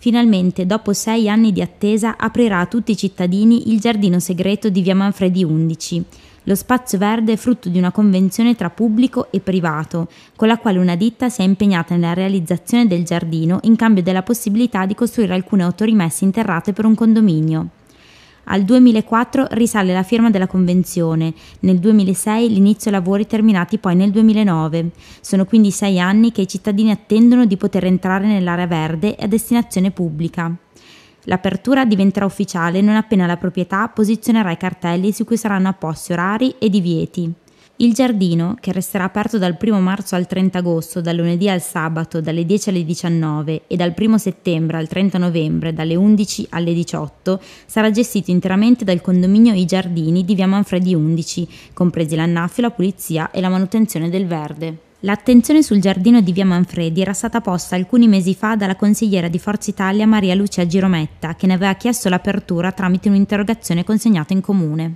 Finalmente, dopo sei anni di attesa, aprirà a tutti i cittadini il giardino segreto di via Manfredi 11. Lo spazio verde è frutto di una convenzione tra pubblico e privato, con la quale una ditta si è impegnata nella realizzazione del giardino in cambio della possibilità di costruire alcune autorimesse interrate per un condominio. Al 2004 risale la firma della convenzione, nel 2006 l'inizio lavori terminati poi nel 2009. Sono quindi sei anni che i cittadini attendono di poter entrare nell'area verde a destinazione pubblica. L'apertura diventerà ufficiale non appena la proprietà posizionerà i cartelli su cui saranno apposti orari e divieti. Il giardino, che resterà aperto dal 1 marzo al 30 agosto, dal lunedì al sabato dalle 10 alle 19 e dal 1 settembre al 30 novembre dalle 11 alle 18, sarà gestito interamente dal condominio I Giardini di via Manfredi 11, compresi l'annaffio, la pulizia e la manutenzione del verde. L'attenzione sul giardino di via Manfredi era stata posta alcuni mesi fa dalla consigliera di Forza Italia Maria Lucia Girometta, che ne aveva chiesto l'apertura tramite un'interrogazione consegnata in comune.